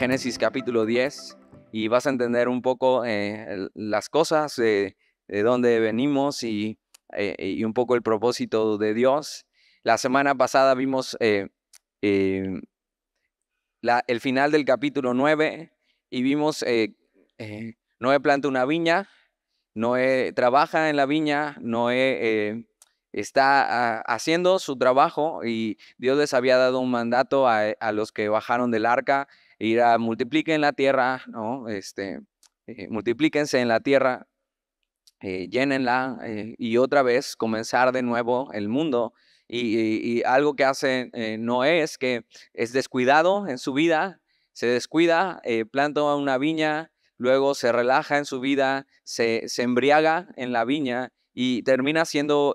Génesis capítulo 10 y vas a entender un poco eh, las cosas, de dónde venimos eh, y, un poco el propósito de Dios. La semana pasada vimos eh, em, el final del capítulo 9 y vimos Noé planta una viña, Noé trabaja en la viña, Noé está ah, haciendo su trabajo y Dios les había dado un mandato a los que bajaron del arca ir a multipliquen la tierra, ¿no? Este, eh, multiplíquense en la tierra, eh, llénenla eh, y otra vez comenzar de nuevo el mundo. Y, algo que hace eh, Noé es que es descuidado en su vida, se descuida, planta una viña, luego se relaja en su vida, se, embriaga en la viña y termina siendo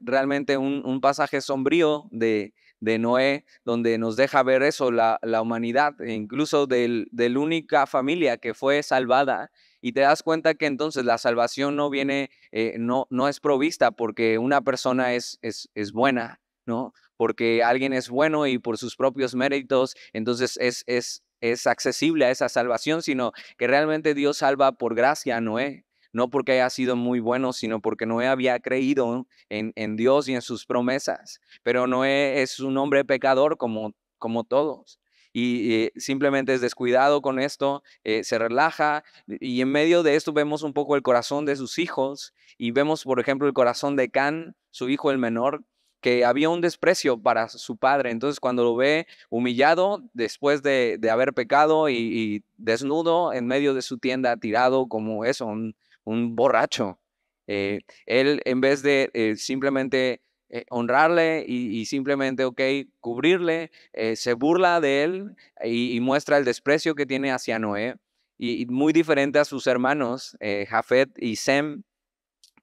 realmente un pasaje sombrío de, de Noé, donde nos deja ver eso, la, la humanidad, e incluso de la única familia que fue salvada. Y te das cuenta que entonces la salvación no viene, eh, no, no es provista porque una persona es, es, buena, ¿no? Porque alguien es bueno y por sus propios méritos, entonces es, es, es accesible a esa salvación, sino que realmente Dios salva por gracia a Noé, no porque haya sido muy bueno, sino porque Noé había creído en, Dios y en sus promesas. Pero Noé e, es un hombre pecador como, como todos. Y, simplemente es descuidado con esto, eh, se relaja y en medio de esto vemos un poco el corazón de sus hijos y vemos, por ejemplo, el corazón de Can, su hijo el menor, que había un desprecio para su padre. Entonces, cuando lo ve humillado después de, haber pecado y, desnudo en medio de su tienda, tirado como eso, un, un borracho. Eh, él, en vez de eh, simplemente eh, honrarle y, simplemente, ok, cubrirle, se burla de él y, muestra el desprecio que tiene hacia Noé. Y, muy diferente a sus hermanos, Jafet y Sem.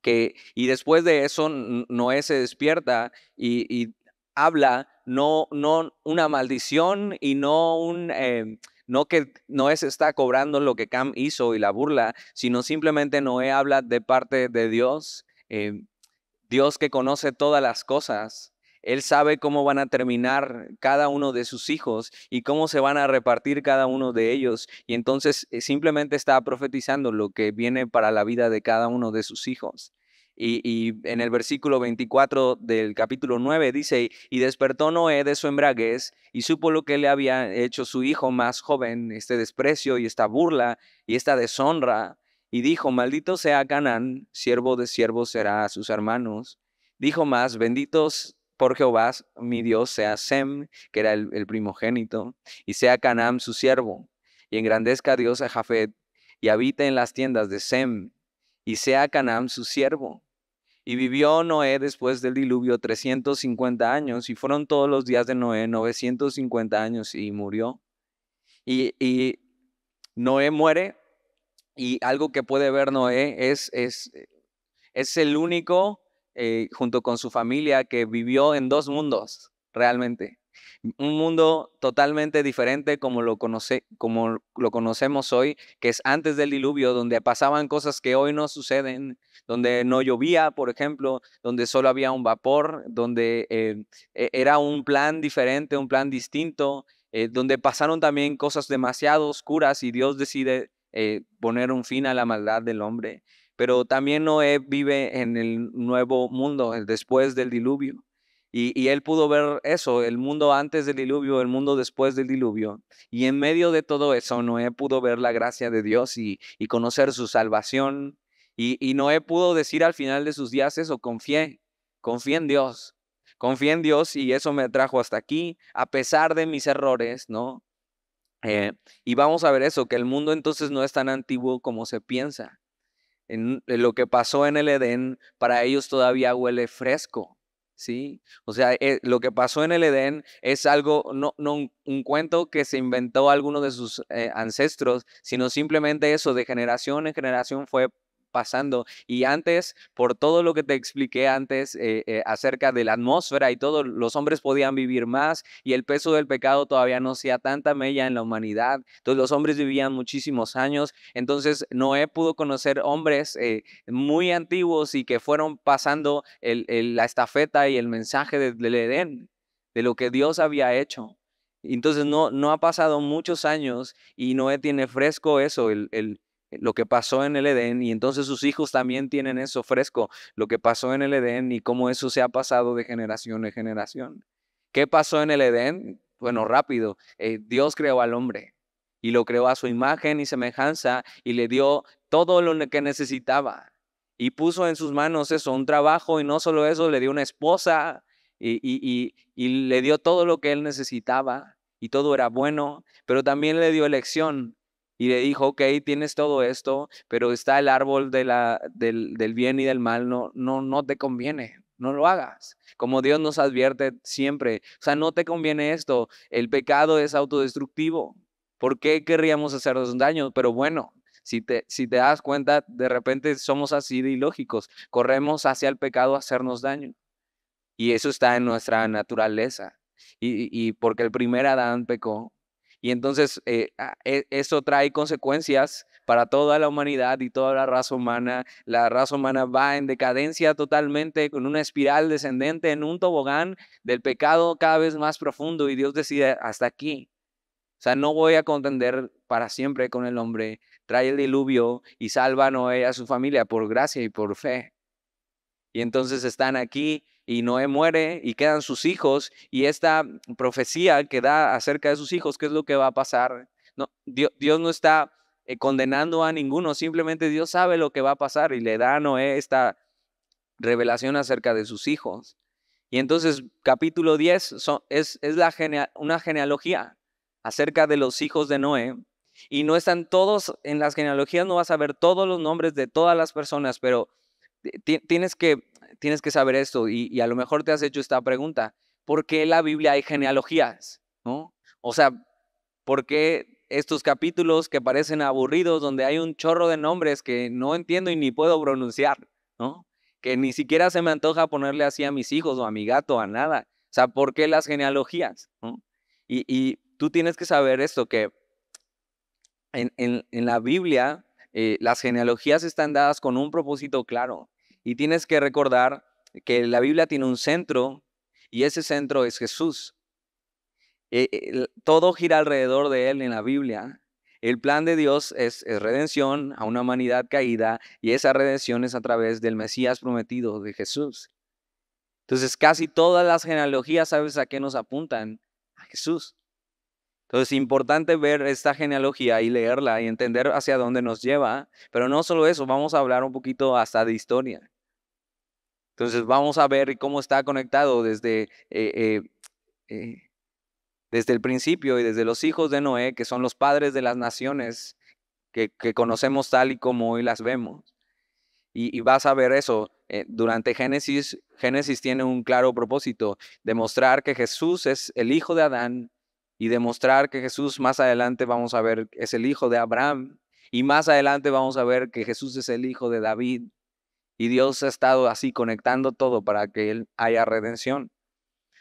Que, y después de eso, Noé se despierta y, habla no, no una maldición y no un em, no que no es está cobrando lo que Cam hizo y la burla, sino simplemente Noé habla de parte de Dios, eh, Dios que conoce todas las cosas. Él sabe cómo van a terminar cada uno de sus hijos y cómo se van a repartir cada uno de ellos. Y entonces eh, simplemente está profetizando lo que viene para la vida de cada uno de sus hijos. Y, en el versículo 24 del capítulo 9 dice, y despertó Noé de su embraguez y supo lo que le había hecho su hijo más joven, este desprecio y esta burla y esta deshonra, y dijo, maldito sea Canaán, siervo de siervos será a sus hermanos. Dijo más, benditos por Jehová mi Dios sea Sem, que era el, primogénito, y sea Canaán su siervo, y engrandezca Dios a Jafet, y habite en las tiendas de Sem, y sea Canaán su siervo y vivió Noé después del diluvio 350 años y fueron todos los días de Noé 950 años y murió. Y, y Noé muere y algo que puede ver Noé es, es, eh, es el único, eh, junto con su familia, que vivió en dos mundos realmente. Un mundo totalmente diferente como lo, conoce, como lo conocemos hoy, que es antes del diluvio, donde pasaban cosas que hoy no suceden, donde no llovía, por ejemplo, donde solo había un vapor, donde eh, e, era un plan diferente, un plan distinto, eh, donde pasaron también cosas demasiado oscuras y Dios decide eh, poner un fin a la maldad del hombre. Pero también Noé vive en el nuevo mundo, después del diluvio. Y, él pudo ver eso, el mundo antes del diluvio, el mundo después del diluvio. Y en medio de todo eso, Noé pudo ver la gracia de Dios y, conocer su salvación. Y, no Noé pudo decir al final de sus días eso, confié, confié en Dios, confié en Dios y eso me trajo hasta aquí, a pesar de mis errores, ¿no? Eh, y vamos a ver eso, que el mundo entonces no es tan antiguo como se piensa. en lo que pasó en el Edén, para ellos todavía huele fresco ¿sí? O sea, eh, lo que pasó en el Edén es algo, no, no un, cuento que se inventó alguno de sus eh, ancestros, sino simplemente eso, de generación en generación fue pasando. Y antes, por todo lo que te expliqué antes eh, eh, acerca de la atmósfera y todo, los hombres podían vivir más y el peso del pecado todavía no hacía tanta mella en la humanidad. Entonces los hombres vivían muchísimos años. Entonces Noé pudo conocer hombres eh, muy antiguos y que fueron pasando la estafeta y el mensaje del Edén, de lo que Dios había hecho. Entonces no, no ha pasado muchos años y Noé tiene fresco eso, el, el, eh, lo que pasó en el Edén y entonces sus hijos también tienen eso fresco, lo que pasó en el Edén y cómo eso se ha pasado de generación en generación. ¿Qué pasó en el Edén? Bueno, rápido, eh, Dios creó al hombre y lo creó a su imagen y semejanza y le dio todo lo que necesitaba y puso en sus manos eso, un trabajo y no solo eso, le dio una esposa y, y le dio todo lo que él necesitaba y todo era bueno, pero también le dio elección y le dijo, ok, tienes todo esto, pero está el árbol de del, bien y del mal, no, no, no te conviene, no lo hagas. Como Dios nos advierte siempre, o sea, no te conviene esto, el pecado es autodestructivo. ¿Por qué querríamos hacernos daño? Pero bueno, si te, si te das cuenta, de repente somos así de ilógicos, corremos hacia el pecado a hacernos daño. Y eso está en nuestra naturaleza. y porque el primer Adán pecó, y entonces eh, ah, e, eso trae consecuencias para toda la humanidad y toda la raza humana. La raza humana va en decadencia totalmente, con una espiral descendente, en un tobogán del pecado cada vez más profundo y Dios decide hasta aquí. O sea, no voy a contender para siempre con el hombre. Trae el diluvio y salva a Noé a su familia por gracia y por fe. Y entonces están aquí y Noé muere y quedan sus hijos y esta profecía que da acerca de sus hijos, ¿qué es lo que va a pasar? No, Dios, no está eh, condenando a ninguno, simplemente Dios sabe lo que va a pasar y le da a Noé esta revelación acerca de sus hijos. Y entonces capítulo 10 es, es la una genealogía acerca de los hijos de Noé. Y no están todos, en las genealogías no vas a ver todos los nombres de todas las personas, pero tienes que, tienes que saber esto y, a lo mejor te has hecho esta pregunta. ¿Por qué en la Biblia hay genealogías? ¿no? O sea, ¿por qué estos capítulos que parecen aburridos, donde hay un chorro de nombres que no entiendo y ni puedo pronunciar, ¿no? que ni siquiera se me antoja ponerle así a mis hijos o a mi gato, a nada? O sea, ¿por qué las genealogías? Y, tú tienes que saber esto, que en, la Biblia eh, las genealogías están dadas con un propósito claro. Y tienes que recordar que la Biblia tiene un centro y ese centro es Jesús. E, e, todo gira alrededor de Él en la Biblia. El plan de Dios es, es, redención a una humanidad caída y esa redención es a través del Mesías prometido de Jesús. Entonces casi todas las genealogías, ¿sabes a qué nos apuntan? A Jesús. Entonces es importante ver esta genealogía y leerla y entender hacia dónde nos lleva. Pero no solo eso, vamos a hablar un poquito hasta de historia. Entonces vamos a ver cómo está conectado desde, eh, eh, eh, desde el principio y desde los hijos de Noé, que son los padres de las naciones que, conocemos tal y como hoy las vemos. Y, vas a ver eso. durante Génesis, Génesis tiene un claro propósito, demostrar que Jesús es el hijo de Adán y demostrar que Jesús más adelante vamos a ver es el hijo de Abraham y más adelante vamos a ver que Jesús es el hijo de David y Dios ha estado así conectando todo para que él haya redención.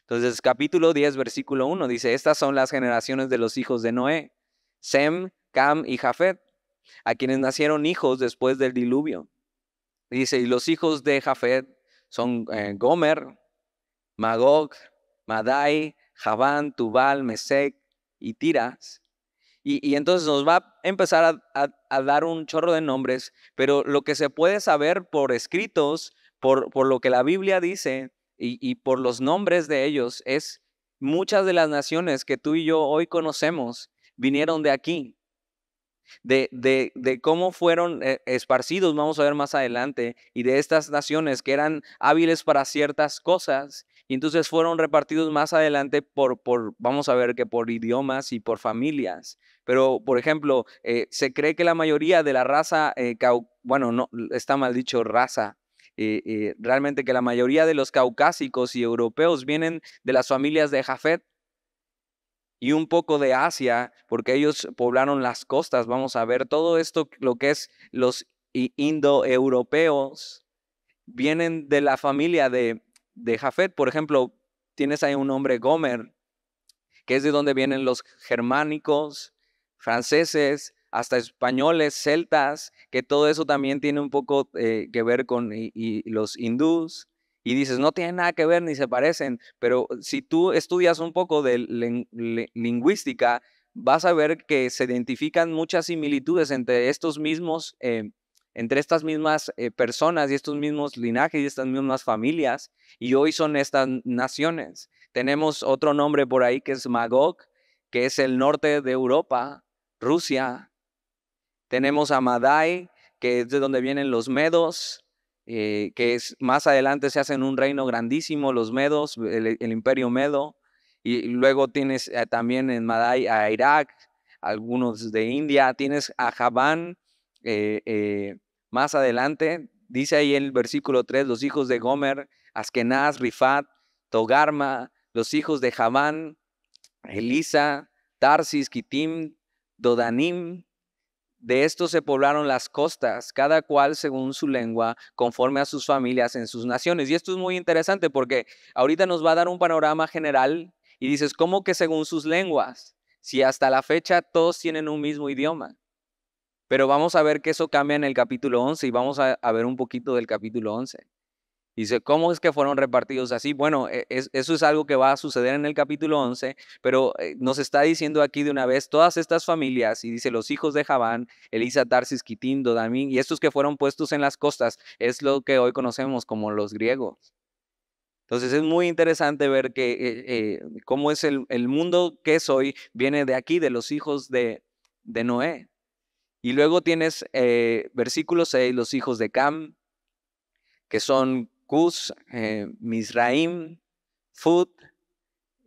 Entonces, capítulo 10, versículo 1 dice, estas son las generaciones de los hijos de Noé, Sem, Cam y Jafet, a quienes nacieron hijos después del diluvio. Dice, y los hijos de Jafet son eh, Gomer, Magog, Madai, Javán, Tubal, Mesec y Tiras. Y, entonces nos va a empezar a, dar un chorro de nombres, pero lo que se puede saber por escritos, por, lo que la Biblia dice y, por los nombres de ellos, es muchas de las naciones que tú y yo hoy conocemos vinieron de aquí. De, de, de cómo fueron eh, esparcidos, vamos a ver más adelante, y de estas naciones que eran hábiles para ciertas cosas y entonces fueron repartidos más adelante por, por vamos a ver que por idiomas y por familias. Pero, por ejemplo, eh, se cree que la mayoría de la raza, eh, bueno, no, está mal dicho raza, eh, realmente que la mayoría de los caucásicos y europeos vienen de las familias de Jafet y un poco de Asia, porque ellos poblaron las costas. Vamos a ver todo esto, lo que es los indoeuropeos, vienen de la familia de de Jafet. Por ejemplo, tienes ahí un nombre Gomer, que es de donde vienen los germánicos, franceses, hasta españoles, celtas, que todo eso también tiene un poco eh, que ver con los hindús. Y dices, no tiene nada que ver ni se parecen, pero si tú estudias un poco de lingüística, vas a ver que se identifican muchas similitudes entre estos mismos eh, entre estas mismas eh, personas y estos mismos linajes y estas mismas familias, y hoy son estas naciones. Tenemos otro nombre por ahí que es Magog, que es el norte de Europa, Rusia. Tenemos a Madai, que es de donde vienen los medos, eh, que es, más adelante se hacen un reino grandísimo, los medos, el, imperio medo. Y luego tienes eh, también en Madai a Irak, algunos de India, tienes a Javán, más adelante, dice ahí en el versículo 3, los hijos de Gomer, Askenaz, Rifat, Togarma, los hijos de Javán, Elisa, Tarsis, Kitim, Dodanim. De estos se poblaron las costas, cada cual según su lengua, conforme a sus familias en sus naciones. Y esto es muy interesante porque ahorita nos va a dar un panorama general y dices, ¿cómo que según sus lenguas? Si hasta la fecha todos tienen un mismo idioma. Pero vamos a ver que eso cambia en el capítulo 11 y vamos a, ver un poquito del capítulo 11. Dice, ¿cómo es que fueron repartidos así? Bueno, e, eso es algo que va a suceder en el capítulo 11, pero eh, nos está diciendo aquí de una vez todas estas familias, y dice los hijos de Javán, Elisa, Tarsis, Quitín, Dodamín, y estos que fueron puestos en las costas, es lo que hoy conocemos como los griegos. Entonces es muy interesante ver que eh, eh, cómo es el, mundo que es hoy, viene de aquí, de los hijos de Noé. Y luego tienes eh, versículo 6, los hijos de Cam, que son Cus, eh, Misraim, Fut,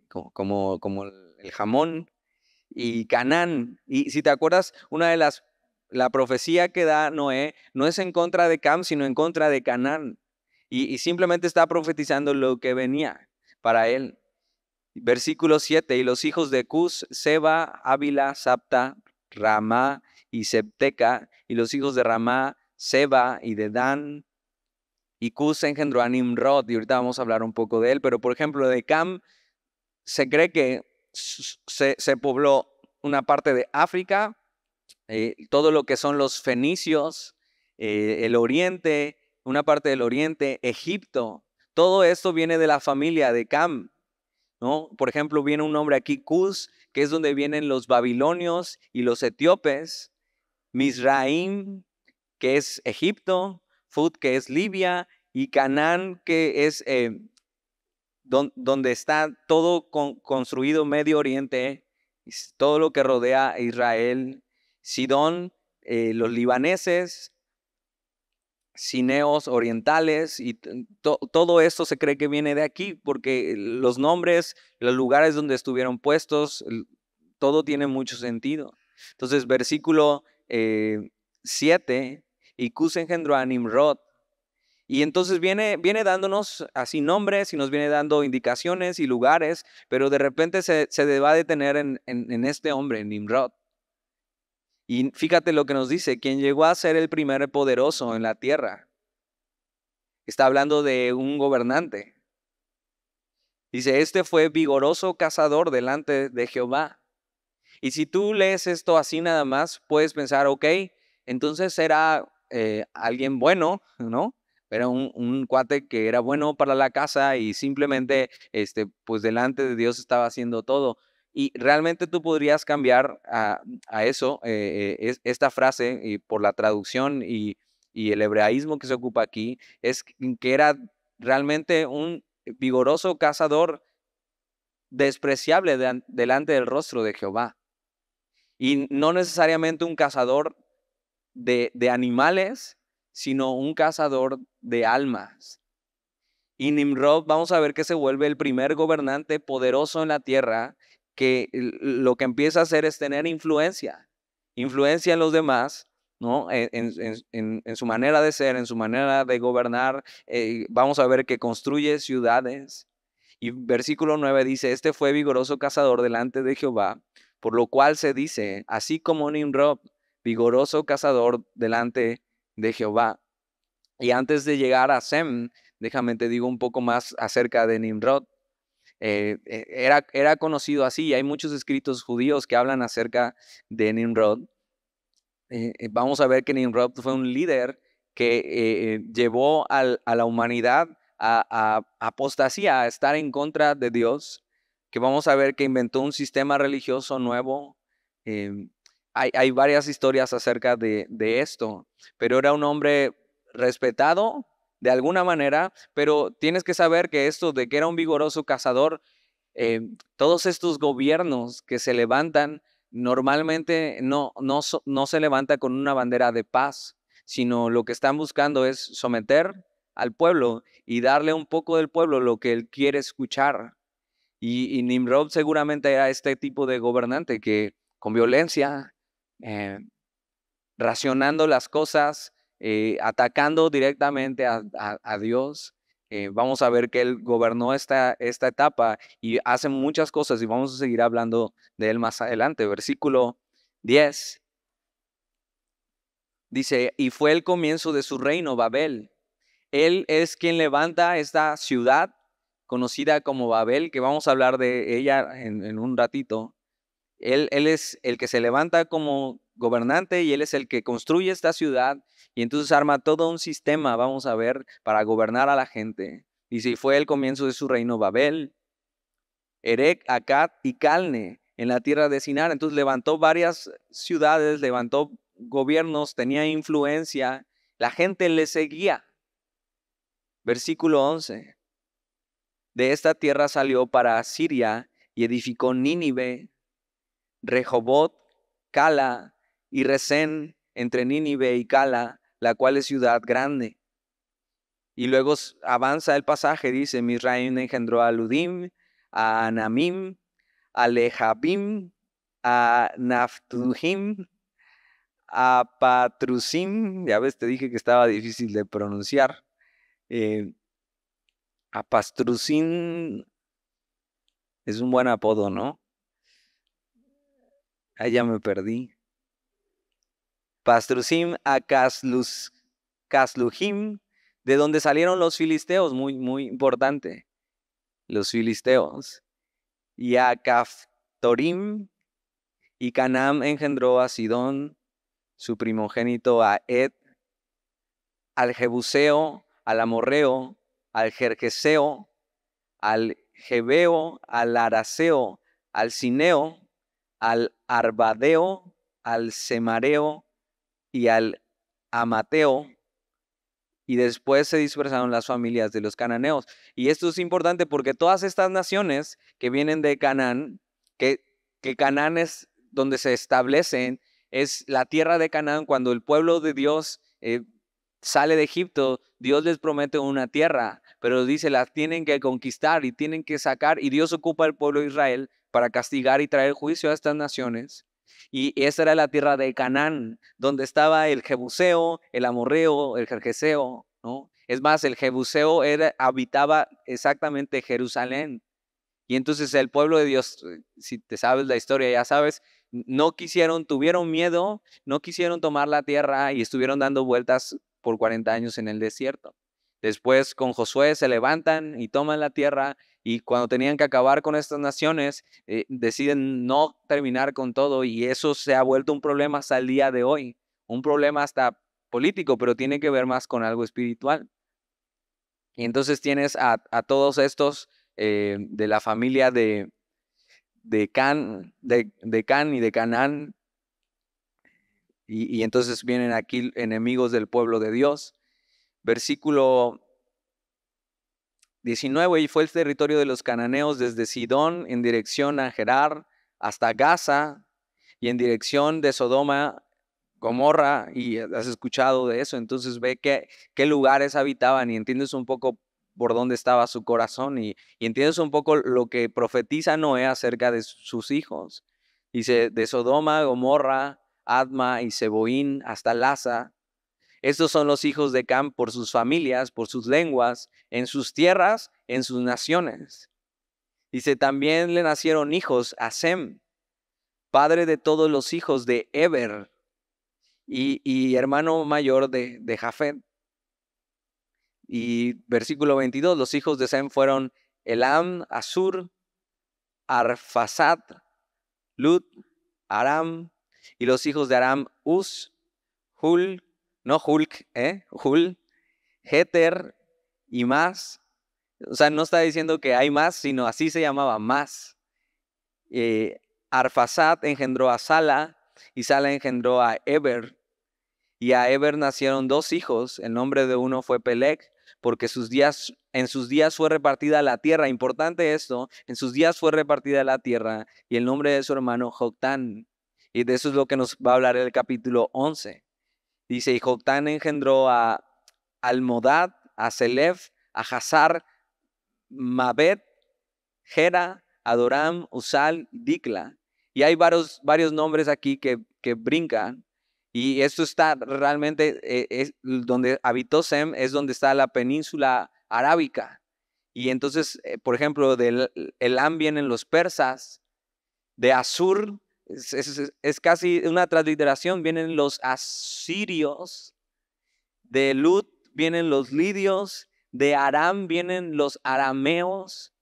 como, como, el jamón, y Canaán. Y si te acuerdas, una de las, la profecía que da Noé no es en contra de Cam, sino en contra de Canaán. Y, simplemente está profetizando lo que venía para él. Versículo 7, y los hijos de Cus, Seba, Ávila, Sapta, Ramá, y Septeca, y los hijos de Ramá, Seba y de Dan. Y Cus engendró a Nimrod, y ahorita vamos a hablar un poco de él, pero por ejemplo, de Cam se cree que se, pobló una parte de África, eh, todo lo que son los fenicios, eh, el oriente, una parte del oriente, Egipto. Todo esto viene de la familia de Cam, ¿no? Por ejemplo, viene un nombre aquí, Cus, que es donde vienen los babilonios y los etíopes. Misraim, que es Egipto, Fut, que es Libia, y Canaán, que es eh, donde está todo construido Medio Oriente, todo lo que rodea a Israel, Sidón, eh, los libaneses, Cineos orientales y todo esto se cree que viene de aquí porque los nombres, los lugares donde estuvieron puestos, todo tiene mucho sentido. Entonces, versículo 7, eh, y Cus engendró a Nimrod. Y entonces viene, viene dándonos así nombres y nos viene dando indicaciones y lugares, pero de repente se, va a detener en, este hombre, Nimrod. Y fíjate lo que nos dice, quien llegó a ser el primer poderoso en la tierra. Está hablando de un gobernante. Dice, este fue vigoroso cazador delante de Jehová, y si tú lees esto así nada más, puedes pensar, ok, entonces era eh, alguien bueno, ¿no? Era un, cuate que era bueno para la casa y simplemente, este, pues delante de Dios estaba haciendo todo. Y realmente tú podrías cambiar a, eso, eh, eh, esta frase, y por la traducción y, el hebraísmo que se ocupa aquí, es que era realmente un vigoroso cazador despreciable delante del rostro de Jehová. Y no necesariamente un cazador de, animales, sino un cazador de almas. Y Nimrod, vamos a ver que se vuelve el primer gobernante poderoso en la tierra, que lo que empieza a hacer es tener influencia, influencia en los demás, ¿no? E, en, en, su manera de ser, en su manera de gobernar. Eh, vamos a ver que construye ciudades. Y versículo 9 dice, este fue vigoroso cazador delante de Jehová, por lo cual se dice, así como Nimrod, vigoroso cazador delante de Jehová. Y antes de llegar a Sem, déjame te digo un poco más acerca de Nimrod. Eh, eh, era, era conocido así, y hay muchos escritos judíos que hablan acerca de Nimrod. Eh, vamos a ver que Nimrod fue un líder que llevó a la humanidad a apostasía, a estar en contra de Dios que vamos a ver que inventó un sistema religioso nuevo. Em, hay, varias historias acerca de, esto, pero era un hombre respetado de alguna manera, pero tienes que saber que esto de que era un vigoroso cazador, em, todos estos gobiernos que se levantan normalmente no, no, no se levanta con una bandera de paz, sino lo que están buscando es someter al pueblo y darle un poco del pueblo lo que él quiere escuchar. Y, Nimrod seguramente era este tipo de gobernante que con violencia, eh, racionando las cosas, eh, atacando directamente a, Dios. Eh, vamos a ver que él gobernó esta, esta etapa y hace muchas cosas y vamos a seguir hablando de él más adelante. Versículo 10 dice, y fue el comienzo de su reino, Babel. Él es quien levanta esta ciudad conocida como Babel, que vamos a hablar de ella en, un ratito. Él, él es el que se levanta como gobernante y él es el que construye esta ciudad y entonces arma todo un sistema, vamos a ver, para gobernar a la gente. Y si fue el comienzo de su reino Babel, Erec, Acat y Calne en la tierra de Sinar. Entonces levantó varias ciudades, levantó gobiernos, tenía influencia, la gente le seguía. Versículo 11. De esta tierra salió para Siria y edificó Nínive, Rehoboth, Cala y Resén entre Nínive y Cala, la cual es ciudad grande. Y luego avanza el pasaje, dice, Misraim engendró a Ludim, a Anamim, a Lehabim, a Naftuhim, a Patrusim, ya ves, te dije que estaba difícil de pronunciar, eh, Pastrusim es un buen apodo, ¿no? Ahí ya me perdí. Pastrusim a Caslus, de donde salieron los filisteos, muy, muy importante. Los filisteos. Y a Caftorim, y Canam engendró a Sidón, su primogénito a Ed, al Jebuseo, al Amorreo, al Jerjeseo, al Jebeo, al Araseo, al Cineo, al Arbadeo, al Semareo y al Amateo. Y después se dispersaron las familias de los cananeos. Y esto es importante porque todas estas naciones que vienen de Canaán, que, que Canaán es donde se establecen, es la tierra de Canaán cuando el pueblo de Dios eh, sale de Egipto, Dios les promete una tierra, pero dice, las tienen que conquistar y tienen que sacar, y Dios ocupa el pueblo de Israel para castigar y traer juicio a estas naciones. Y esa era la tierra de Canaán, donde estaba el Jebuseo, el Amorreo, el Jerjeseo, ¿no? Es más, el Jebuseo era, habitaba exactamente Jerusalén. Y entonces el pueblo de Dios, eh, si te sabes la historia, ya sabes, no quisieron, tuvieron miedo, no quisieron tomar la tierra y estuvieron dando vueltas por 40 años en el desierto. Después con Josué se levantan y toman la tierra y cuando tenían que acabar con estas naciones, eh, deciden no terminar con todo y eso se ha vuelto un problema hasta el día de hoy, un problema hasta político, pero tiene que ver más con algo espiritual. Y entonces tienes a, todos estos eh, de la familia de, de, Can, de, de Can y de Canaán y, entonces vienen aquí enemigos del pueblo de Dios. Versículo 19, y fue el territorio de los cananeos desde Sidón en dirección a Gerar hasta Gaza y en dirección de Sodoma, Gomorra, y has escuchado de eso, entonces ve qué, qué lugares habitaban y entiendes un poco por dónde estaba su corazón y, y entiendes un poco lo que profetiza Noé acerca de sus hijos. Dice, de Sodoma, Gomorra, Adma y Seboín, hasta Laza. Estos son los hijos de Cam por sus familias, por sus lenguas, en sus tierras, en sus naciones. Dice, también le nacieron hijos a Sem, padre de todos los hijos de Eber y, hermano mayor de, Jafet. Y versículo 22, los hijos de Sem fueron Elam, Asur, Arfasat, Lut, Aram, y los hijos de Aram, Us, Hul, no Hulk, ¿eh? Hul, Heter y más. O sea, no está diciendo que hay más, sino así se llamaba más. Eh, Arfasat engendró a Sala y Sala engendró a Eber. Y a Eber nacieron dos hijos. El nombre de uno fue Peleg, porque sus días, en sus días fue repartida la tierra. Importante esto, en sus días fue repartida la tierra y el nombre de su hermano Jotán. Y de eso es lo que nos va a hablar el capítulo 11. Dice, y Jotán engendró a Almodad, a Selef, a Hazar, Mabet, Jera, Adoram, Usal, Dikla. Y hay varios, varios nombres aquí que, brincan. Y esto está realmente, eh, es donde habitó Sem, es donde está la península arábica. Y entonces, eh, por ejemplo, del Elam en los persas, de Azur es, casi una transliteración, vienen los asirios, de Lut vienen los lidios, de Aram vienen los arameos,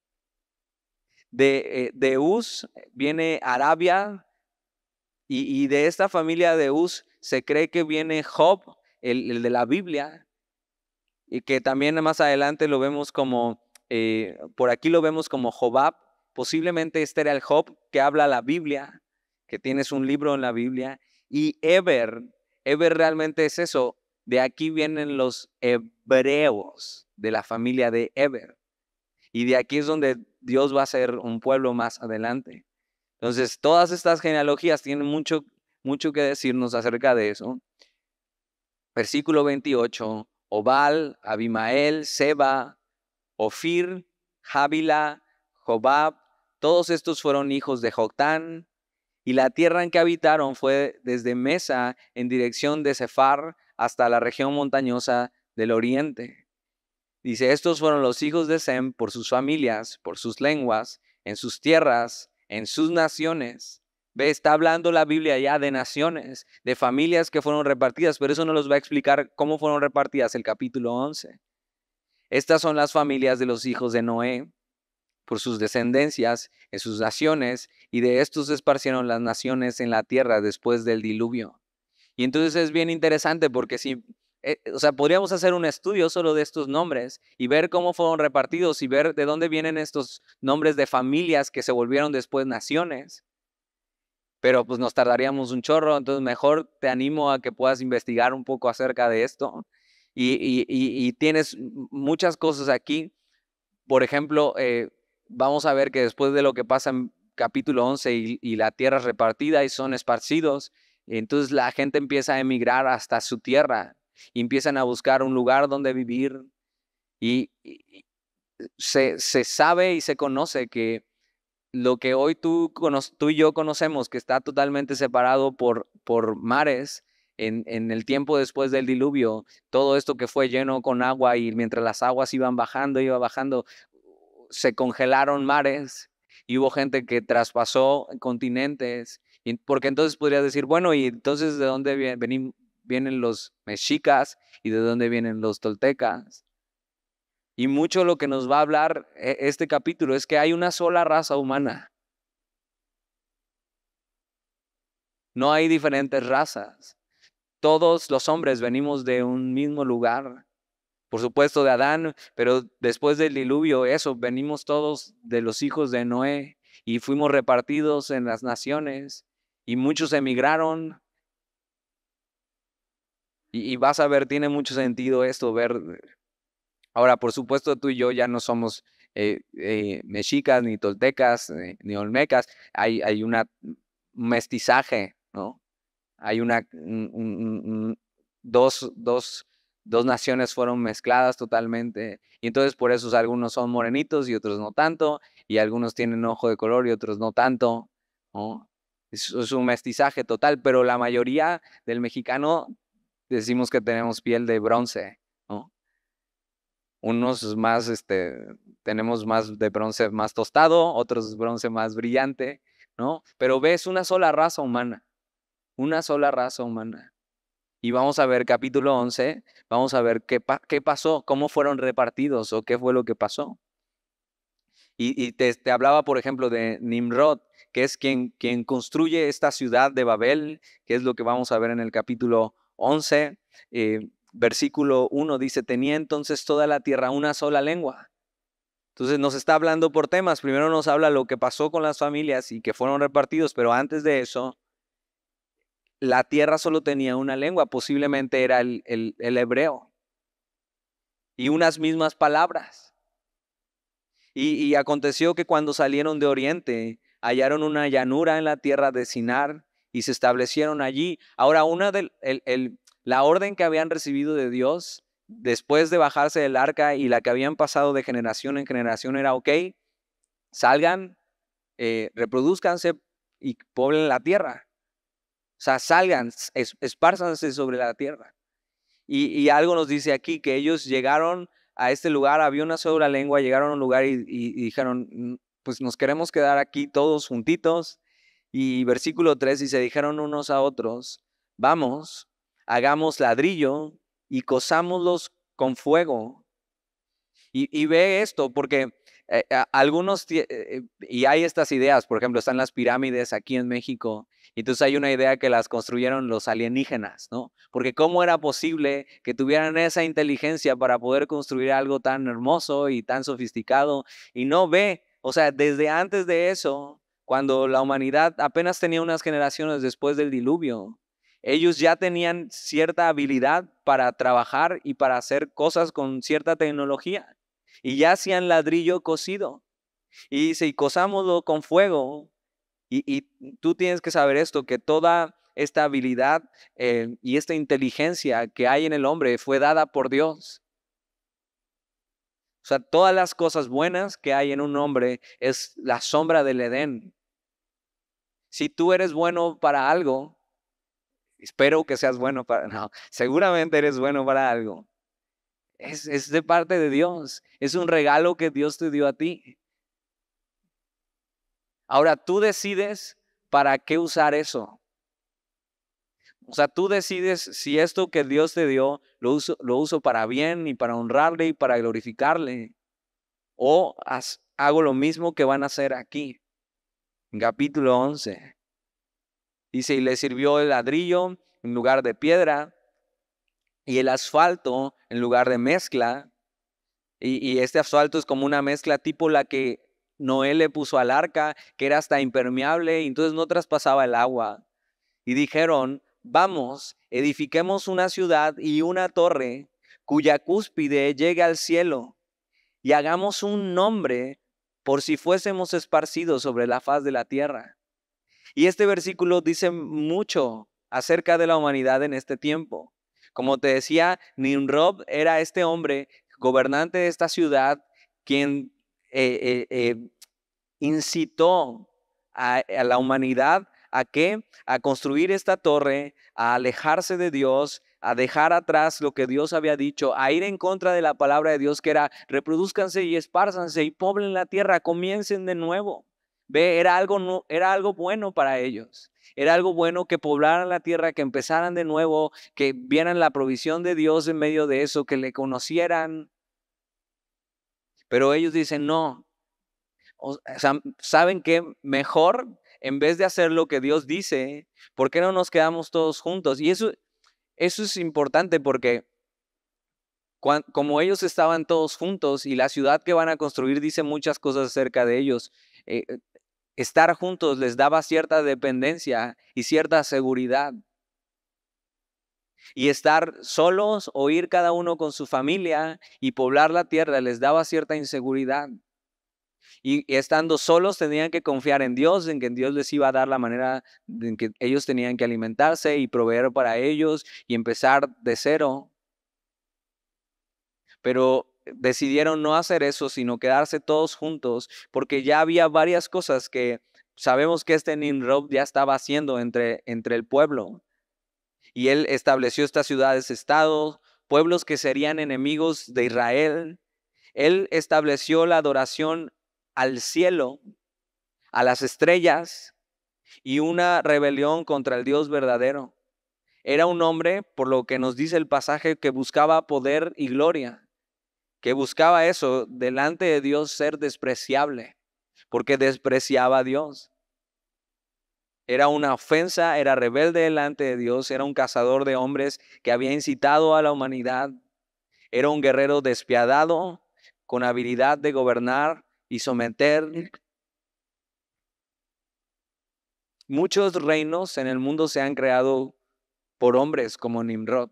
de, eh, de Uz eh, viene Arabia, y, de esta familia de Us se cree que viene Job, el, de la Biblia, y que también más adelante lo vemos como, eh, por aquí lo vemos como Jobab, posiblemente este era el Job que habla la Biblia, que tienes un libro en la Biblia y Eber, Eber realmente es eso, de aquí vienen los hebreos de la familia de Eber. Y de aquí es donde Dios va a ser un pueblo más adelante. Entonces, todas estas genealogías tienen mucho, mucho que decirnos acerca de eso. Versículo 28, Obal, Abimael, Seba, Ofir, Javila, Jobab, todos estos fueron hijos de Joctán, y la tierra en que habitaron fue desde Mesa en dirección de Cefar hasta la región montañosa del oriente. Dice, estos fueron los hijos de Sem por sus familias, por sus lenguas, en sus tierras, en sus naciones. Ve, está hablando la Biblia ya de naciones, de familias que fueron repartidas, pero eso no los va a explicar cómo fueron repartidas el capítulo 11. Estas son las familias de los hijos de Noé por sus descendencias, en sus naciones, y de estos se esparcieron las naciones en la tierra después del diluvio. Y entonces es bien interesante porque si, eh, eh, o sea, podríamos hacer un estudio solo de estos nombres y ver cómo fueron repartidos y ver de dónde vienen estos nombres de familias que se volvieron después naciones. Pero pues nos tardaríamos un chorro, entonces mejor te animo a que puedas investigar un poco acerca de esto. Y, tienes muchas cosas aquí. Por ejemplo, eh, vamos a ver que después de lo que pasa en capítulo 11 y, la tierra es repartida y son esparcidos, entonces la gente empieza a emigrar hasta su tierra y empiezan a buscar un lugar donde vivir y, se, sabe y se conoce que lo que hoy tú, tú y yo conocemos, que está totalmente separado por, por mares, en, en, el tiempo después del diluvio, todo esto que fue lleno con agua y mientras las aguas iban bajando, iba bajando, se congelaron mares y hubo gente que traspasó continentes, y, porque entonces podrías decir, bueno, y entonces de dónde vienen, vienen los mexicas y de dónde vienen los toltecas. Y mucho lo que nos va a hablar e-, este capítulo es que hay una sola raza humana. No hay diferentes razas. Todos los hombres venimos de un mismo lugar, por supuesto, de Adán, pero después del diluvio, eso, venimos todos de los hijos de Noé y fuimos repartidos en las naciones y muchos emigraron. Y, vas a ver, tiene mucho sentido esto, ver. Eh, ahora, por supuesto, tú y yo ya no somos eh, eh, mexicas, ni toltecas, ni olmecas. Hay, hay un mm, mestizaje, ¿no? Hay una, dos, dos dos naciones fueron mezcladas totalmente. Y entonces por eso algunos son morenitos y otros no tanto, y algunos tienen ojo de color y otros no tanto. Es, un mestizaje total, pero la mayoría del mexicano decimos que tenemos piel de bronce. Unos más, este, tenemos más de bronce más tostado, otros bronce más brillante, ¿no? Pero ves una sola raza humana, una sola raza humana y vamos a ver capítulo 11, vamos a ver qué, pasó, cómo fueron repartidos o qué fue lo que pasó. Y, te, hablaba, por ejemplo, de Nimrod, que es quien, construye esta ciudad de Babel, que es lo que vamos a ver en el capítulo 11. Eh, versículo 1 dice, tenía entonces toda la tierra una sola lengua. Entonces nos está hablando por temas. Primero nos habla lo que pasó con las familias y que fueron repartidos, pero antes de eso la tierra solo tenía una lengua, posiblemente era el, hebreo, y unas mismas palabras. Y, aconteció que cuando salieron de Oriente, hallaron una llanura en la tierra de Sinar y se establecieron allí. Ahora, una del, la orden que habían recibido de Dios después de bajarse del arca y la que habían pasado de generación en generación era, ok, salgan, eh, reproduzcanse y poblen la tierra. O sea, salgan, espárzanse sobre la tierra. Y, algo nos dice aquí, que ellos llegaron a este lugar, había una sola lengua, llegaron a un lugar y, dijeron, mm, pues nos queremos quedar aquí todos juntitos. Y versículo 3, y se dijeron unos a otros, vamos, hagamos ladrillo y cosámoslos con fuego. Y, y ve esto, porque eh, algunos, eh, y hay estas ideas, por ejemplo, están las pirámides aquí en México, y entonces hay una idea que las construyeron los alienígenas, ¿no? Porque cómo era posible que tuvieran esa inteligencia para poder construir algo tan hermoso y tan sofisticado, y no ve, o sea, desde antes de eso, cuando la humanidad apenas tenía unas generaciones después del diluvio, ellos ya tenían cierta habilidad para trabajar y para hacer cosas con cierta tecnología y ya hacían ladrillo cocido. Y si y cosámoslo con fuego. Y, tú tienes que saber esto, que toda esta habilidad eh, y esta inteligencia que hay en el hombre fue dada por Dios. O sea, todas las cosas buenas que hay en un hombre es la sombra del Edén. Si tú eres bueno para algo, espero que seas bueno para... No, seguramente eres bueno para algo. Es, de parte de Dios. Es un regalo que Dios te dio a ti. Ahora tú decides para qué usar eso. O sea, tú decides si esto que Dios te dio lo uso, para bien y para honrarle y para glorificarle. O hago lo mismo que van a hacer aquí. En capítulo 11. Dice, y le sirvió el ladrillo en lugar de piedra y el asfalto en lugar de mezcla. Y, este asfalto es como una mezcla tipo la que Noé le puso al arca, que era hasta impermeable, y entonces no traspasaba el agua. Y dijeron, vamos, edifiquemos una ciudad y una torre cuya cúspide llegue al cielo, y hagamos un nombre por si fuésemos esparcidos sobre la faz de la tierra. Y este versículo dice mucho acerca de la humanidad en este tiempo. Como te decía, Nimrod era este hombre, gobernante de esta ciudad, quien eh, eh, eh, incitó a, la humanidad a que A construir esta torre, a alejarse de Dios, a dejar atrás lo que Dios había dicho, a ir en contra de la palabra de Dios que era reproduzcanse y espárzanse y poblen la tierra, comiencen de nuevo. Ve, era algo, era algo bueno para ellos. Era algo bueno que poblaran la tierra, que empezaran de nuevo, que vieran la provisión de Dios en medio de eso, que le conocieran. Pero ellos dicen, no, o ¿saben qué? Mejor, en vez de hacer lo que Dios dice, ¿por qué no nos quedamos todos juntos? Y eso, eso es importante porque como ellos estaban todos juntos y la ciudad que van a construir dice muchas cosas acerca de ellos, eh, Estar juntos les daba cierta dependencia y cierta seguridad. Y estar solos o ir cada uno con su familia y poblar la tierra les daba cierta inseguridad. Y estando solos tenían que confiar en Dios, en que Dios les iba a dar la manera en que ellos tenían que alimentarse y proveer para ellos y empezar de cero. Pero decidieron no hacer eso, sino quedarse todos juntos, porque ya había varias cosas que sabemos que este Nimrod ya estaba haciendo entre, entre el pueblo. Y él estableció estas ciudades, estados, pueblos que serían enemigos de Israel. Él estableció la adoración al cielo, a las estrellas, y una rebelión contra el Dios verdadero. Era un hombre, por lo que nos dice el pasaje, que buscaba poder y gloria que buscaba eso, delante de Dios ser despreciable, porque despreciaba a Dios. Era una ofensa, era rebelde delante de Dios, era un cazador de hombres que había incitado a la humanidad, era un guerrero despiadado, con habilidad de gobernar y someter. Muchos reinos en el mundo se han creado por hombres como Nimrod,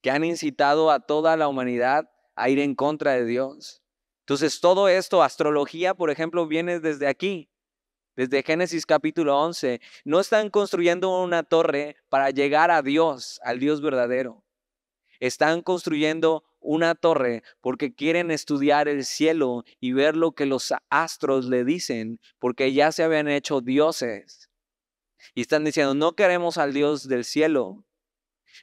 que han incitado a toda la humanidad a ir en contra de Dios. Entonces todo esto, astrología, por ejemplo, viene desde aquí, desde Génesis capítulo 11. No están construyendo una torre para llegar a Dios, al Dios verdadero. Están construyendo una torre porque quieren estudiar el cielo y ver lo que los astros le dicen, porque ya se habían hecho dioses. Y están diciendo, no queremos al Dios del cielo,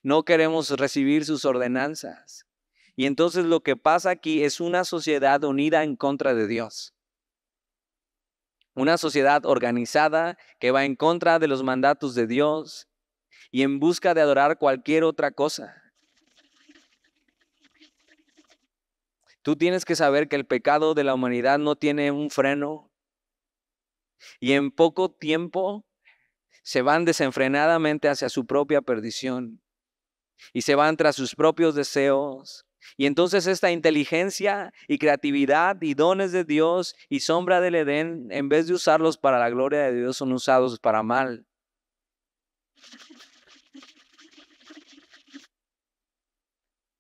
no queremos recibir sus ordenanzas, y entonces lo que pasa aquí es una sociedad unida en contra de Dios. Una sociedad organizada que va en contra de los mandatos de Dios y en busca de adorar cualquier otra cosa. Tú tienes que saber que el pecado de la humanidad no tiene un freno y en poco tiempo se van desenfrenadamente hacia su propia perdición y se van tras sus propios deseos y entonces esta inteligencia y creatividad y dones de Dios y sombra del Edén, en vez de usarlos para la gloria de Dios, son usados para mal.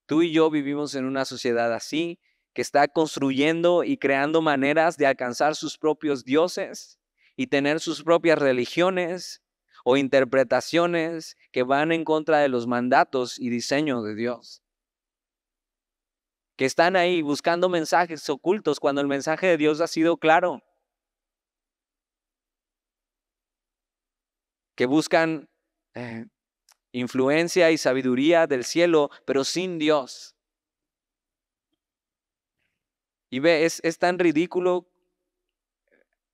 Tú y yo vivimos en una sociedad así, que está construyendo y creando maneras de alcanzar sus propios dioses y tener sus propias religiones o interpretaciones que van en contra de los mandatos y diseño de Dios que están ahí buscando mensajes ocultos cuando el mensaje de Dios ha sido claro. Que buscan eh, influencia y sabiduría del cielo, pero sin Dios. Y ve, es, tan ridículo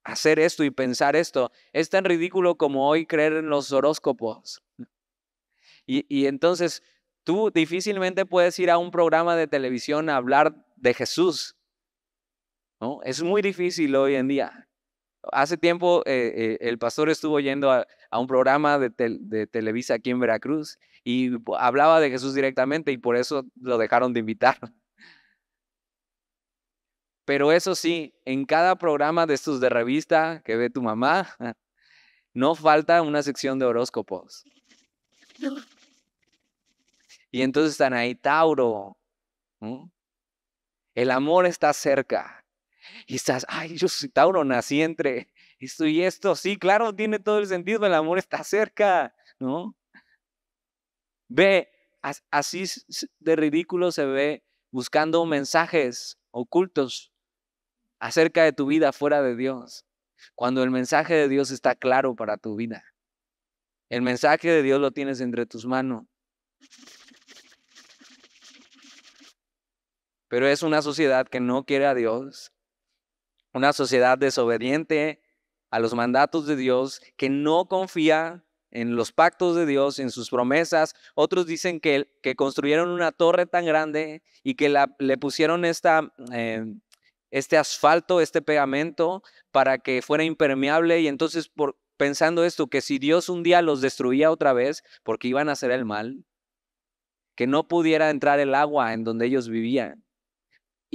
hacer esto y pensar esto. Es tan ridículo como hoy creer en los horóscopos. Y, y, entonces Tú difícilmente puedes ir a un programa de televisión a hablar de Jesús. ¿no? Es muy difícil hoy en día. Hace tiempo eh, eh, el pastor estuvo yendo a, un programa de, Televisa aquí en Veracruz y hablaba de Jesús directamente y por eso lo dejaron de invitar. Pero eso sí, en cada programa de estos de revista que ve tu mamá, no falta una sección de horóscopos. Y entonces están ahí, Tauro. El amor está cerca. Y estás, ay, yo soy Tauro, nací entre esto y esto. Sí, claro, tiene todo el sentido, el amor está cerca, ¿no? Ve, así de ridículo se ve buscando mensajes ocultos acerca de tu vida fuera de Dios, cuando el mensaje de Dios está claro para tu vida. El mensaje de Dios lo tienes entre tus manos. Pero es una sociedad que no quiere a Dios, una sociedad desobediente a los mandatos de Dios, que no confía en los pactos de Dios, en sus promesas. Otros dicen que, que construyeron una torre tan grande y que la, le pusieron em, este asfalto, este pegamento, para que fuera impermeable. Y entonces, pensando esto, que si Dios un día los destruía otra vez, porque iban a hacer el mal, que no pudiera entrar el agua en donde ellos vivían.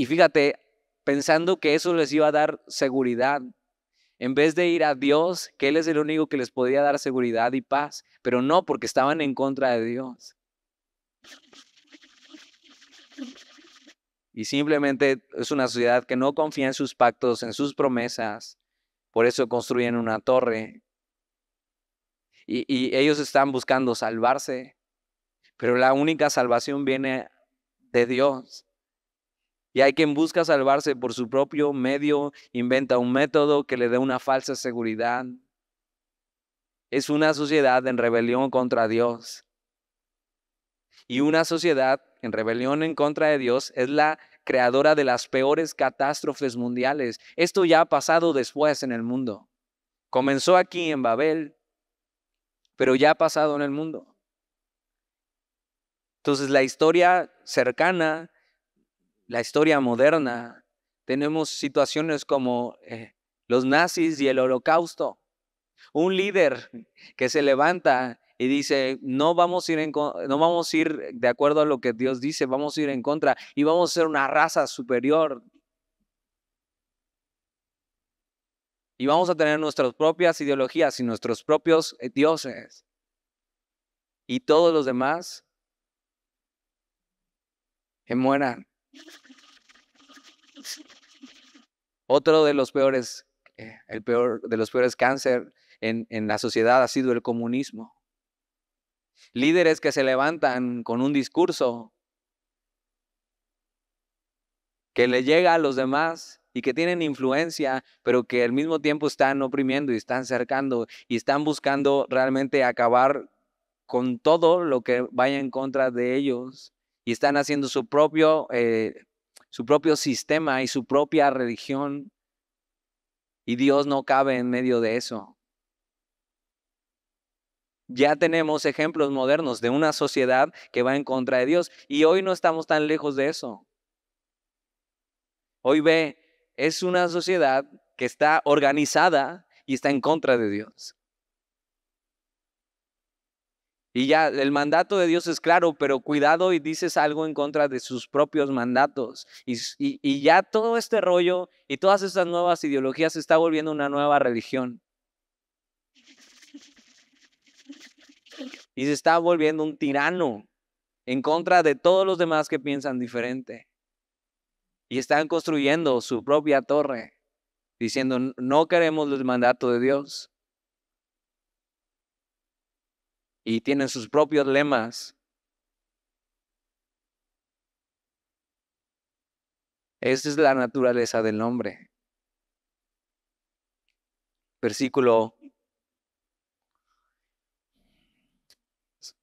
Y fíjate, pensando que eso les iba a dar seguridad, en vez de ir a Dios, que Él es el único que les podía dar seguridad y paz, pero no porque estaban en contra de Dios. Y simplemente es una sociedad que no confía en sus pactos, en sus promesas, por eso construyen una torre. Y, ellos están buscando salvarse, pero la única salvación viene de Dios. Y hay quien busca salvarse por su propio medio, inventa un método que le dé una falsa seguridad. Es una sociedad en rebelión contra Dios. Y una sociedad en rebelión en contra de Dios es la creadora de las peores catástrofes mundiales. Esto ya ha pasado después en el mundo. Comenzó aquí en Babel, pero ya ha pasado en el mundo. Entonces la historia cercana la historia moderna. Tenemos situaciones como eh, los nazis y el holocausto. Un líder que se levanta y dice, no vamos, a ir no vamos a ir de acuerdo a lo que Dios dice, vamos a ir en contra y vamos a ser una raza superior. Y vamos a tener nuestras propias ideologías y nuestros propios eh, dioses. Y todos los demás que mueran. Otro de los peores, cánceres eh, el peor de los peores cáncer en, en la sociedad ha sido el comunismo. Líderes que se levantan con un discurso que le llega a los demás y que tienen influencia, pero que al mismo tiempo están oprimiendo y están cercando y están buscando realmente acabar con todo lo que vaya en contra de ellos y están haciendo su propio, eh, su propio sistema y su propia religión. Y Dios no cabe en medio de eso. Ya tenemos ejemplos modernos de una sociedad que va en contra de Dios y hoy no estamos tan lejos de eso. Hoy ve, es una sociedad que está organizada y está en contra de Dios. Y ya, el mandato de Dios es claro, pero cuidado y dices algo en contra de sus propios mandatos. Y, ya todo este rollo y todas estas nuevas ideologías se está volviendo una nueva religión. Y se está volviendo un tirano en contra de todos los demás que piensan diferente. Y están construyendo su propia torre, diciendo, no queremos el mandato de Dios. y tienen sus propios lemas. Esa es la naturaleza del hombre. Versículo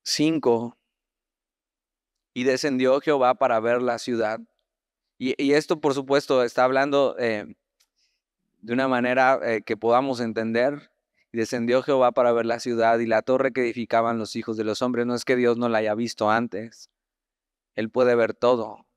5. Y descendió Jehová para ver la ciudad. Y, esto, por supuesto, está hablando eh, de una manera eh, que podamos entender descendió Jehová para ver la ciudad y la torre que edificaban los hijos de los hombres. No es que Dios no la haya visto antes. Él puede ver todo.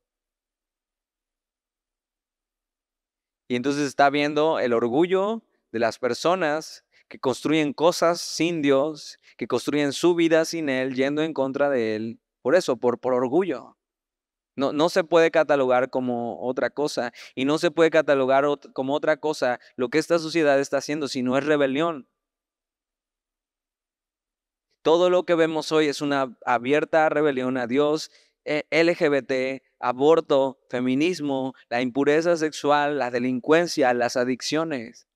Y entonces está viendo el orgullo de las personas que construyen cosas sin Dios, que construyen su vida sin Él, yendo en contra de Él. Por eso, por, por orgullo. No, no, se puede catalogar como otra cosa y no se puede catalogar como otra cosa lo que esta sociedad está haciendo si no es rebelión. Todo lo que vemos hoy es una abierta rebelión a Dios, eh, LGBT, aborto, feminismo, la impureza sexual, la delincuencia, las adicciones.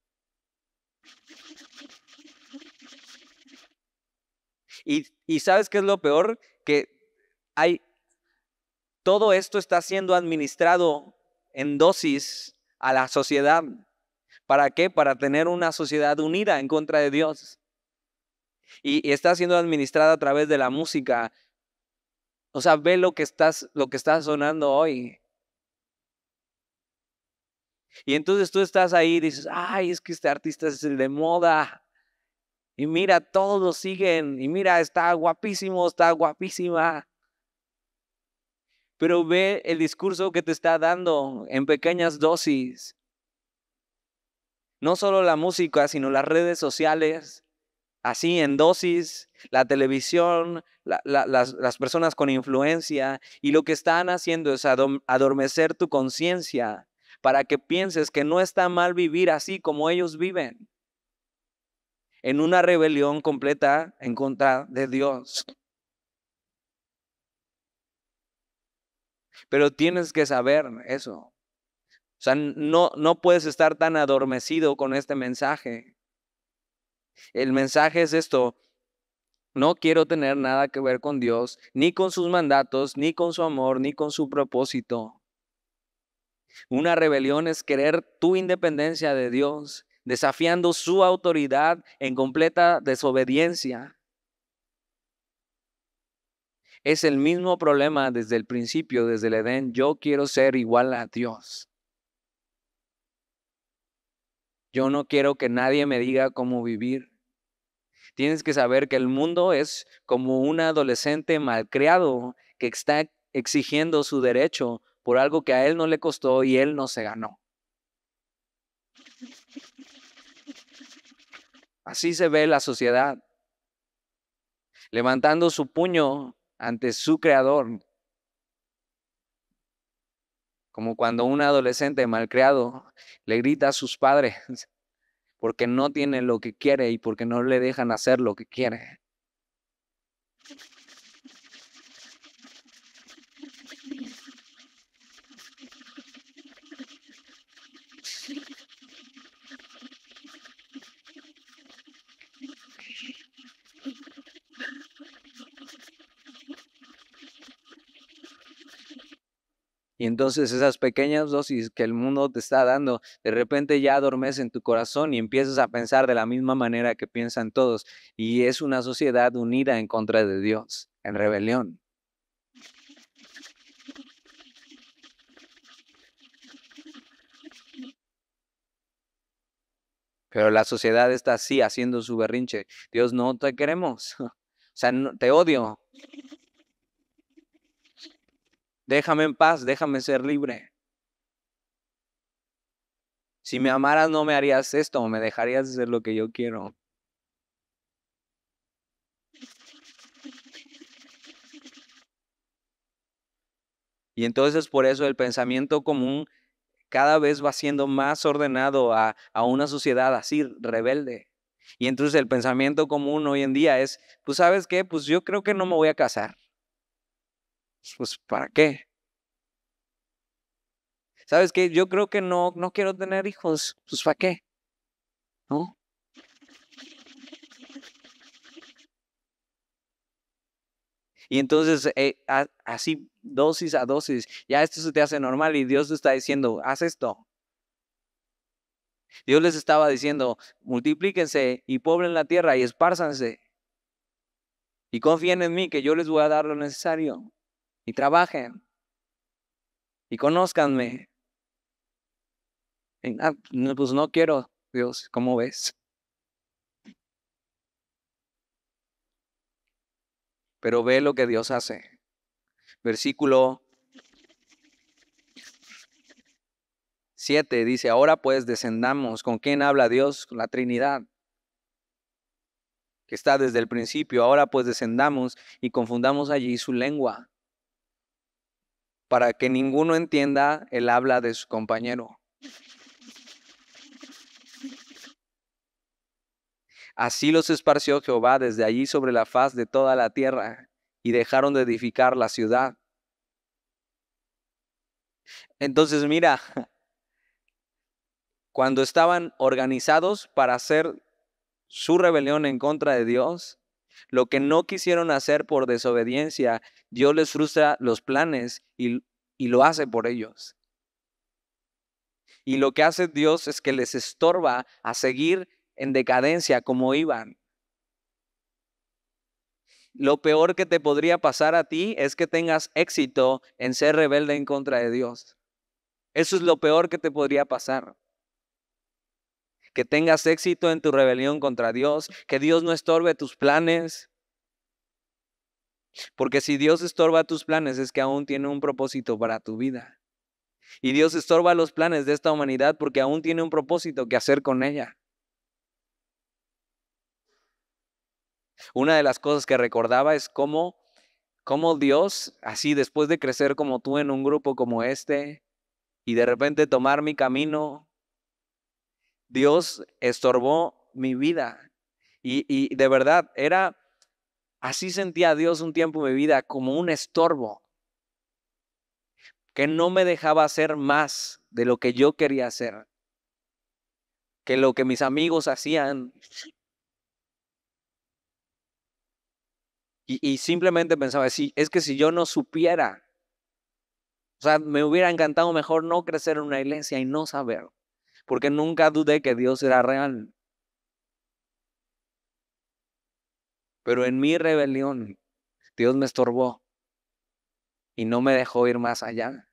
Y, y, sabes qué es lo peor? Que hay. Todo esto está siendo administrado en dosis a la sociedad. ¿Para qué? Para tener una sociedad unida en contra de Dios y, está siendo administrada a través de la música. O sea, ve lo que estás, lo que está sonando hoy. Y entonces tú estás ahí y dices, ay, es que este artista es el de moda. Y mira, todos lo siguen. Y mira, está guapísimo, está guapísima. Pero ve el discurso que te está dando en pequeñas dosis. No solo la música, sino las redes sociales, así en dosis, la televisión, las, personas con influencia, y lo que están haciendo es adormecer tu conciencia para que pienses que no está mal vivir así como ellos viven, en una rebelión completa en contra de Dios. Pero tienes que saber eso. O sea, no, no puedes estar tan adormecido con este mensaje el mensaje es esto. No quiero tener nada que ver con Dios, ni con sus mandatos, ni con su amor, ni con su propósito. Una rebelión es querer tu independencia de Dios, desafiando su autoridad en completa desobediencia. Es el mismo problema desde el principio, desde el Edén. Yo quiero ser igual a Dios. Yo no quiero que nadie me diga cómo vivir. Tienes que saber que el mundo es como un adolescente malcriado que está exigiendo su derecho por algo que a él no le costó y él no se ganó. Así se ve la sociedad, levantando su puño ante su creador, como cuando un adolescente malcriado le grita a sus padres porque no tiene lo que quiere y porque no le dejan hacer lo que quiere. Y entonces esas pequeñas dosis que el mundo te está dando, de repente ya en tu corazón y empiezas a pensar de la misma manera que piensan todos. Y es una sociedad unida en contra de Dios, en rebelión. Pero la sociedad está así haciendo su berrinche. Dios, no te queremos. O sea, no, te odio. Déjame en paz, déjame ser libre. Si me amaras no me harías esto, me dejarías hacer lo que yo quiero. Y entonces por eso el pensamiento común cada vez va siendo más ordenado a, a, una sociedad así, rebelde. Y entonces el pensamiento común hoy en día es, pues sabes qué, pues yo creo que no me voy a casar pues ¿para qué? ¿Sabes qué? Yo creo que no, no quiero tener hijos, pues ¿para qué? ¿No? Y entonces, eh, así, dosis a dosis, ya esto se te hace normal y Dios te está diciendo, haz esto. Dios les estaba diciendo, multiplíquense y poblen la tierra y espárzanse. Y confíen en mí que yo les voy a dar lo necesario y trabajen y conózcanme. Ah, pues no quiero, Dios, ¿cómo ves? Pero ve lo que Dios hace. Versículo 7 dice, ahora pues descendamos. ¿Con quién habla Dios? Con la Trinidad que está desde el principio. Ahora pues descendamos y confundamos allí su lengua para que ninguno entienda el habla de su compañero. Así los esparció Jehová desde allí sobre la faz de toda la tierra y dejaron de edificar la ciudad. Entonces mira, cuando estaban organizados para hacer su rebelión en contra de Dios, lo que no quisieron hacer por desobediencia, Dios les frustra los planes y, y lo hace por ellos. Y lo que hace Dios es que les estorba a seguir en decadencia como iban. Lo peor que te podría pasar a ti es que tengas éxito en ser rebelde en contra de Dios. Eso es lo peor que te podría pasar que tengas éxito en tu rebelión contra Dios, que Dios no estorbe tus planes. Porque si Dios estorba tus planes es que aún tiene un propósito para tu vida. Y Dios estorba los planes de esta humanidad porque aún tiene un propósito que hacer con ella. Una de las cosas que recordaba es cómo, cómo Dios, así después de crecer como tú en un grupo como este, y de repente tomar mi camino, Dios estorbó mi vida. Y, de verdad, era, así sentía Dios un tiempo en mi vida, como un estorbo, que no me dejaba hacer más de lo que yo quería hacer, que lo que mis amigos hacían. Y, simplemente pensaba, si es que si yo no supiera, o sea, me hubiera encantado mejor no crecer en una iglesia y no saber porque nunca dudé que Dios era real. Pero en mi rebelión, Dios me estorbó y no me dejó ir más allá.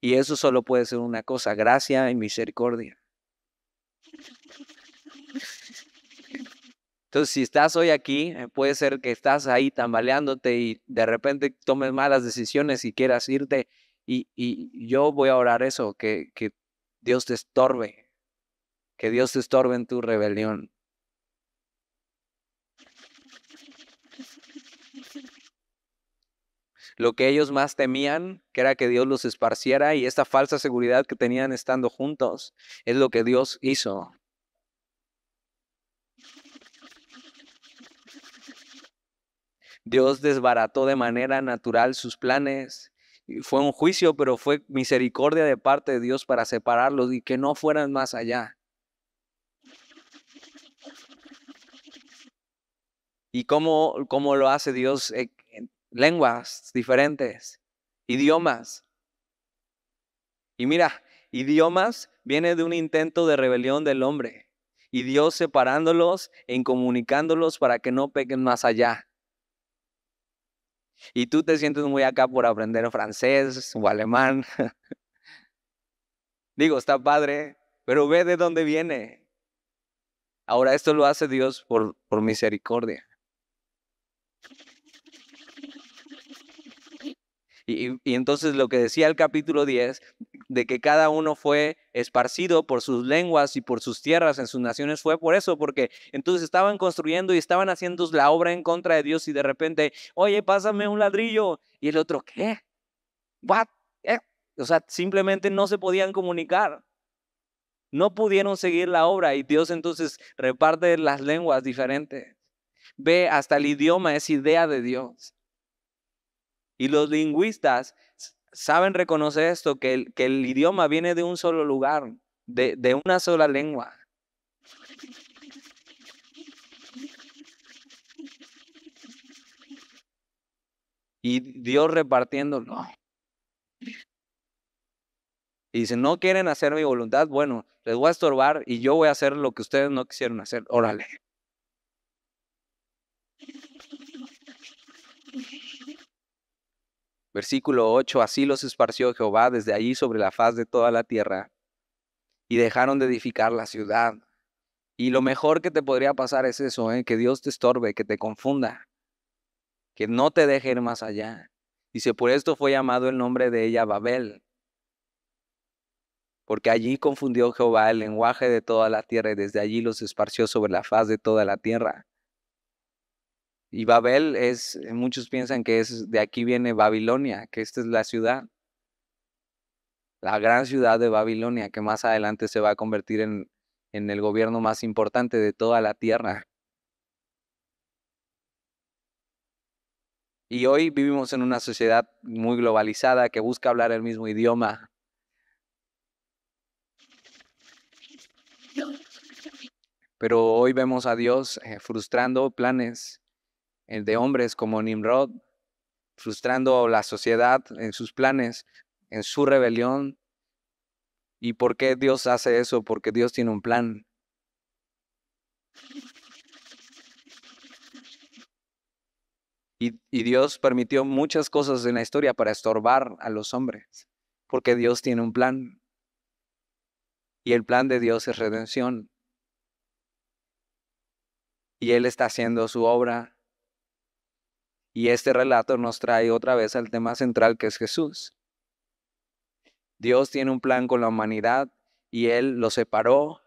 Y eso solo puede ser una cosa, gracia y misericordia. Entonces, si estás hoy aquí, eh, puede ser que estás ahí tambaleándote y de repente tomes malas decisiones y quieras irte y, yo voy a orar eso, que, que Dios te estorbe, que Dios te estorbe en tu rebelión. Lo que ellos más temían, que era que Dios los esparciera y esta falsa seguridad que tenían estando juntos, es lo que Dios hizo. Dios desbarató de manera natural sus planes fue un juicio, pero fue misericordia de parte de Dios para separarlos y que no fueran más allá. ¿Y cómo, cómo lo hace Dios? E, en lenguas diferentes, idiomas. Y mira, idiomas viene de un intento de rebelión del hombre y Dios separándolos e incomunicándolos para que no peguen más allá. Y tú te sientes muy acá por aprender francés o alemán. Digo, está padre, pero ve de dónde viene. Ahora esto lo hace Dios por, por misericordia. Y, y, entonces lo que decía el capítulo 10 de que cada uno fue esparcido por sus lenguas y por sus tierras en sus naciones fue por eso, porque entonces estaban construyendo y estaban haciendo la obra en contra de Dios y de repente, oye, pásame un ladrillo. Y el otro, ¿qué? O sea, simplemente no se podían comunicar. No pudieron seguir la obra y Dios entonces reparte las lenguas diferentes. Ve, hasta el idioma es idea de Dios. Y los lingüistas saben reconocer esto, que el, que el idioma viene de un solo lugar, de, de una sola lengua. Y Dios repartiéndolo. Y si no quieren hacer mi voluntad, bueno, les voy a estorbar y yo voy a hacer lo que ustedes no quisieron hacer. Órale. Versículo 8, así los esparció Jehová desde allí sobre la faz de toda la tierra y dejaron de edificar la ciudad. Y lo mejor que te podría pasar es eso, ¿eh? que Dios te estorbe, que te confunda, que no te deje ir más allá. Dice, por esto fue llamado el nombre de ella Babel, porque allí confundió Jehová el lenguaje de toda la tierra y desde allí los esparció sobre la faz de toda la tierra. Y Babel es, eh, muchos piensan que es de aquí viene Babilonia, que esta es la ciudad, la gran ciudad de Babilonia, que más adelante se va a convertir en, en el gobierno más importante de toda la tierra. Y hoy vivimos en una sociedad muy globalizada que busca hablar el mismo idioma. Pero hoy vemos a Dios eh, frustrando planes eh, de hombres como Nimrod, frustrando la sociedad en sus planes, en su rebelión. ¿Y por qué Dios hace eso? Porque Dios tiene un plan. Y, y, Dios permitió muchas cosas en la historia para estorbar a los hombres, porque Dios tiene un plan. Y el plan de Dios es redención. Y Él está haciendo su obra y este relato nos trae otra vez al tema central que es Jesús. Dios tiene un plan con la humanidad y Él los separó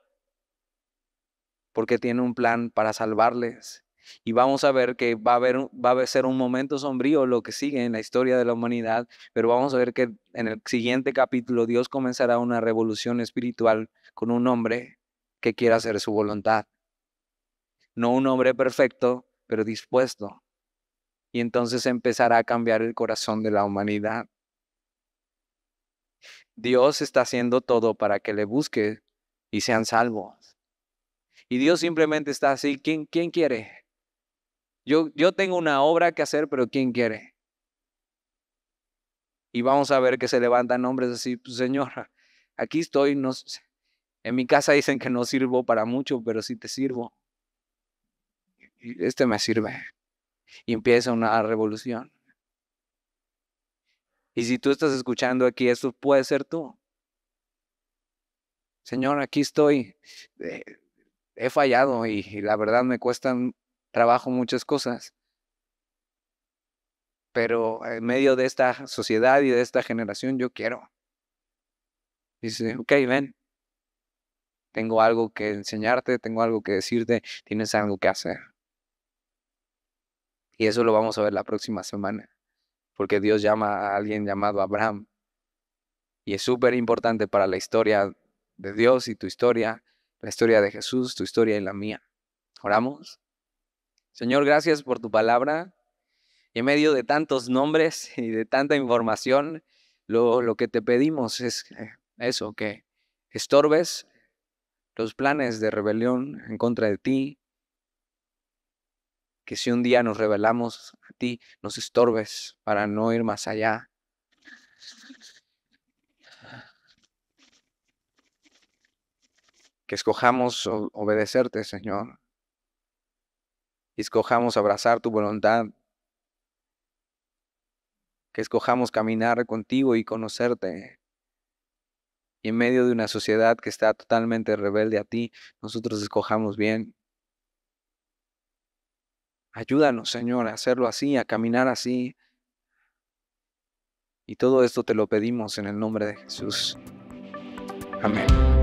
porque tiene un plan para salvarles. Y vamos a ver que va a, haber, va a ser un momento sombrío lo que sigue en la historia de la humanidad, pero vamos a ver que en el siguiente capítulo Dios comenzará una revolución espiritual con un hombre que quiera hacer su voluntad. No un hombre perfecto, pero dispuesto y entonces empezará a cambiar el corazón de la humanidad. Dios está haciendo todo para que le busque y sean salvos. Y Dios simplemente está así, ¿quién, quiere? Yo, yo tengo una obra que hacer, pero ¿quién quiere? Y vamos a ver que se levantan hombres así, pues, Señor, aquí estoy, no, en mi casa dicen que no sirvo para mucho, pero sí te sirvo. este me sirve y empieza una revolución. Y si tú estás escuchando aquí, eso puede ser tú. Señor, aquí estoy. Eh, he fallado y, la verdad me cuestan trabajo muchas cosas. Pero en medio de esta sociedad y de esta generación, yo quiero. Dice, ok, ven. Tengo algo que enseñarte, tengo algo que decirte, tienes algo que hacer. Y eso lo vamos a ver la próxima semana, porque Dios llama a alguien llamado Abraham. Y es súper importante para la historia de Dios y tu historia, la historia de Jesús, tu historia y la mía. Oramos. Señor, gracias por tu palabra. Y en medio de tantos nombres y de tanta información, lo, lo que te pedimos es eh, eso, que estorbes los planes de rebelión en contra de ti, que si un día nos revelamos a ti, nos estorbes para no ir más allá. Que escojamos obedecerte, Señor. Y escojamos abrazar tu voluntad. Que escojamos caminar contigo y conocerte. Y en medio de una sociedad que está totalmente rebelde a ti, nosotros escojamos bien. Ayúdanos, Señor, a hacerlo así, a caminar así. Y todo esto te lo pedimos en el nombre de Jesús. Amén.